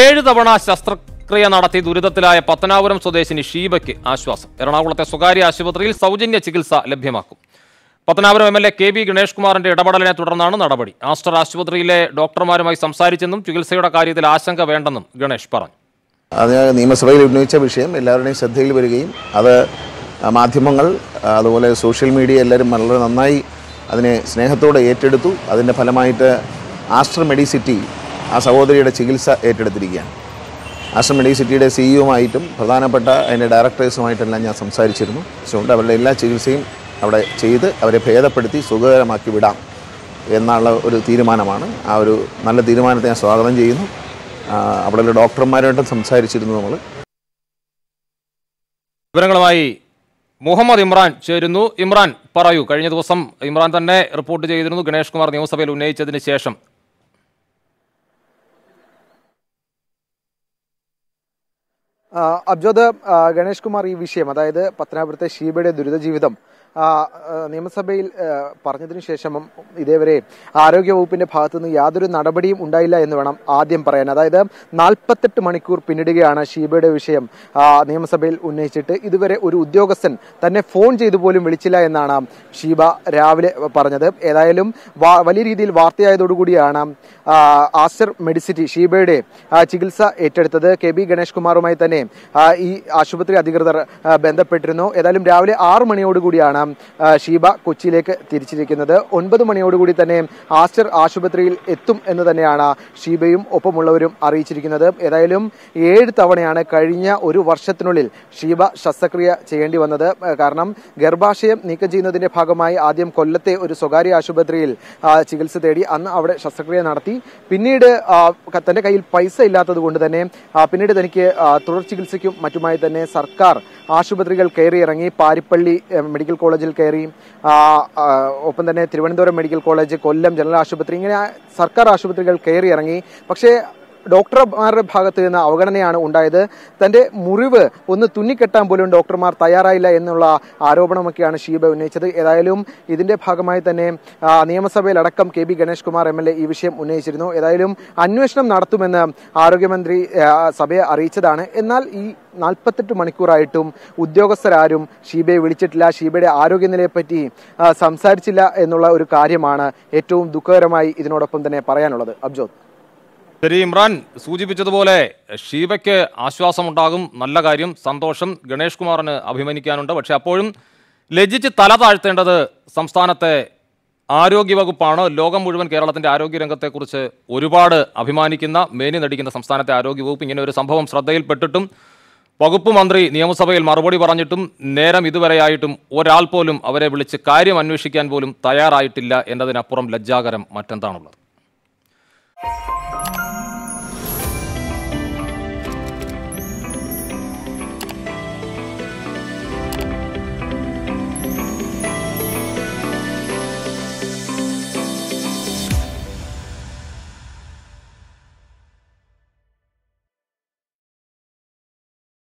ഏഴ് തവണ ശസ്ത്രക്രിയ നടത്തി ദുരിതത്തിലായ പത്തനാപുരം സ്വദേശിനി ഷീബയ്ക്ക് ആശ്വാസം എറണാകുളത്തെ സ്വകാര്യ ആശുപത്രിയിൽ സൗജന്യ ചികിത്സ ലഭ്യമാക്കും Pathanapuram M L A K V Ganesh കുമാറിന്റെ ഇടപെടലിനെ തുടർന്നാണ് നടപടി ആസ്റ്റർ ആശുപത്രിയിലെ ഡോക്ടർമാരുമായി സംസാരിച്ചെന്നും ചികിത്സയുടെ കാര്യത്തിൽ ആശങ്ക വേണ്ടെന്നും ഗണേഷ് പറഞ്ഞു അത് നിയമസഭയിൽ ഉന്നയിച്ച വിഷയം എല്ലാവരുടെയും ശ്രദ്ധയിൽ വരികയും അത് മാധ്യമങ്ങൾ അതുപോലെ സോഷ്യൽ മീഡിയ എല്ലാവരും വളരെ നന്നായി അതിനെ സ്നേഹത്തോടെ ഏറ്റെടുത്തു അതിൻ്റെ ഫലമായിട്ട് ആസ്റ്റർ മെഡിസിറ്റി ആ സഹോദരിയുടെ ചികിത്സ ഏറ്റെടുത്തിരിക്കുകയാണ് ആശ്രം മെഡിക്കൽ സിറ്റിയുടെ സിഇഒമായിട്ടും പ്രധാനപ്പെട്ട അതിൻ്റെ ഡയറക്ടേഴ്സുമായിട്ടെല്ലാം ഞാൻ സംസാരിച്ചിരുന്നു അതുകൊണ്ട് അവരുടെ എല്ലാ ചികിത്സയും അവിടെ ചെയ്ത് അവരെ ഭേദപ്പെടുത്തി സുഖകരമാക്കി വിടാം എന്നുള്ള ഒരു തീരുമാനമാണ് ആ ഒരു നല്ല തീരുമാനത്തെ ഞാൻ സ്വാഗതം ചെയ്യുന്നു അവിടെയുള്ള ഡോക്ടർമാരുമായിട്ടും സംസാരിച്ചിരുന്നു നമ്മൾ വിവരങ്ങളുമായി മുഹമ്മദ് ഇമ്രാൻ ചേരുന്നു ഇമ്രാൻ പറയൂ കഴിഞ്ഞ ദിവസം ഇമ്രാൻ തന്നെ റിപ്പോർട്ട് ചെയ്തിരുന്നു ഗണേഷ് കുമാർ നിയമസഭയിൽ ഉന്നയിച്ചതിന് ശേഷം അബ്ജോദ് ഗണേഷ് കുമാർ ഈ വിഷയം അതായത് പത്തനാപുരത്തെ ഷീബയുടെ ദുരിത ജീവിതം നിയമസഭയിൽ പറഞ്ഞതിനു ശേഷം ഇതേവരെ ആരോഗ്യവകുപ്പിന്റെ ഭാഗത്തു നിന്ന് യാതൊരു നടപടിയും ഉണ്ടായില്ല എന്ന് വേണം ആദ്യം പറയാൻ അതായത് നാൽപ്പത്തെട്ട് മണിക്കൂർ പിന്നിടുകയാണ് ഷീബയുടെ വിഷയം നിയമസഭയിൽ ഉന്നയിച്ചിട്ട് ഇതുവരെ ഒരു ഉദ്യോഗസ്ഥൻ തന്നെ ഫോൺ ചെയ്തു പോലും വിളിച്ചില്ല എന്നാണ് ഷീബ രാവിലെ പറഞ്ഞത് ഏതായാലും വലിയ രീതിയിൽ വാർത്തയായതോടുകൂടിയാണ് ആസ്റ്റർ മെഡിസിറ്റി ഷീബയുടെ ചികിത്സ ഏറ്റെടുത്തത് കെ ബി ഗണേഷ് കുമാറുമായി തന്നെ ഈ ആശുപത്രി അധികൃതർ ബന്ധപ്പെട്ടിരുന്നു ഏതായാലും രാവിലെ ആറു മണിയോടുകൂടിയാണ് ഷീബ കൊച്ചിയിലേക്ക് തിരിച്ചിരിക്കുന്നത് ഒൻപത് മണിയോടുകൂടി തന്നെ ആസ്റ്റർ ആശുപത്രിയിൽ എത്തും എന്ന് തന്നെയാണ് ഷീബയും ഒപ്പമുള്ളവരും അറിയിച്ചിരിക്കുന്നത് ഏതായാലും ഏഴ് തവണയാണ് കഴിഞ്ഞ ഒരു വർഷത്തിനുള്ളിൽ ഷീബ ശസ്ത്രക്രിയ ചെയ്യേണ്ടി വന്നത് കാരണം ഗർഭാശയം നീക്കം ചെയ്യുന്നതിന്റെ ഭാഗമായി ആദ്യം കൊല്ലത്തെ ഒരു സ്വകാര്യ ആശുപത്രിയിൽ ചികിത്സ തേടി അന്ന് അവിടെ ശസ്ത്രക്രിയ നടത്തി പിന്നീട് തന്റെ കയ്യിൽ പൈസ ഇല്ലാത്തത് കൊണ്ട് തന്നെ പിന്നീട് തനിക്ക് തുടർ ചികിത്സയ്ക്കും മറ്റുമായി തന്നെ സർക്കാർ ആശുപത്രികൾ കയറിയിറങ്ങി പാരിപ്പള്ളി മെഡിക്കൽ കോളേജ് കോളേജിൽ കയറി ഒപ്പം തന്നെ Thiruvananthapuram medical college Kollam general ആശുപത്രി ഇങ്ങനെ സർക്കാർ ആശുപത്രികൾ കയറി ഇറങ്ങി പക്ഷേ ഡോക്ടർമാരുടെ ഭാഗത്ത് നിന്ന് അവഗണനയാണ് ഉണ്ടായത് തന്റെ മുറിവ് ഒന്ന് തുന്നിക്കെട്ടാൻ പോലും ഡോക്ടർമാർ തയ്യാറായില്ല എന്നുള്ള ആരോപണമൊക്കെയാണ് ഷീബ ഉന്നയിച്ചത് ഏതായാലും ഇതിന്റെ ഭാഗമായി തന്നെ നിയമസഭയിലടക്കം K B Ganesh Kumar M ഈ വിഷയം ഉന്നയിച്ചിരുന്നു ഏതായാലും അന്വേഷണം നടത്തുമെന്ന് ആരോഗ്യമന്ത്രി സഭയെ അറിയിച്ചതാണ് എന്നാൽ ഈ നാൽപ്പത്തെട്ട് മണിക്കൂറായിട്ടും ഉദ്യോഗസ്ഥരാരും ഷീബയെ വിളിച്ചിട്ടില്ല ഷീബയുടെ ആരോഗ്യനിലയെപ്പറ്റി സംസാരിച്ചില്ല എന്നുള്ള ഒരു കാര്യമാണ് ഏറ്റവും ദുഃഖകരമായി ഇതിനോടൊപ്പം തന്നെ പറയാനുള്ളത് അബ്ജോത് ശരി ഇമ്രാൻ സൂചിപ്പിച്ചതുപോലെ ഷീബയ്ക്ക് ആശ്വാസമുണ്ടാകും നല്ല കാര്യം സന്തോഷം ഗണേഷ് കുമാറിന് അഭിമനിക്കാനുണ്ട് പക്ഷെ അപ്പോഴും ലജ്ജിച്ച് തല താഴ്ത്തേണ്ടത് സംസ്ഥാനത്തെ ആരോഗ്യവകുപ്പാണ് ലോകം മുഴുവൻ കേരളത്തിൻ്റെ ആരോഗ്യരംഗത്തെക്കുറിച്ച് ഒരുപാട് അഭിമാനിക്കുന്ന മേനി നടിക്കുന്ന സംസ്ഥാനത്തെ ആരോഗ്യവകുപ്പ് ഇങ്ങനെ ഒരു സംഭവം ശ്രദ്ധയിൽപ്പെട്ടിട്ടും വകുപ്പ് മന്ത്രി നിയമസഭയിൽ മറുപടി പറഞ്ഞിട്ടും നേരം ഇതുവരെയായിട്ടും ഒരാൾ പോലും അവരെ വിളിച്ച് കാര്യം അന്വേഷിക്കാൻ പോലും തയ്യാറായിട്ടില്ല എന്നതിനപ്പുറം ലജ്ജാകരം മറ്റെന്താണുള്ളത്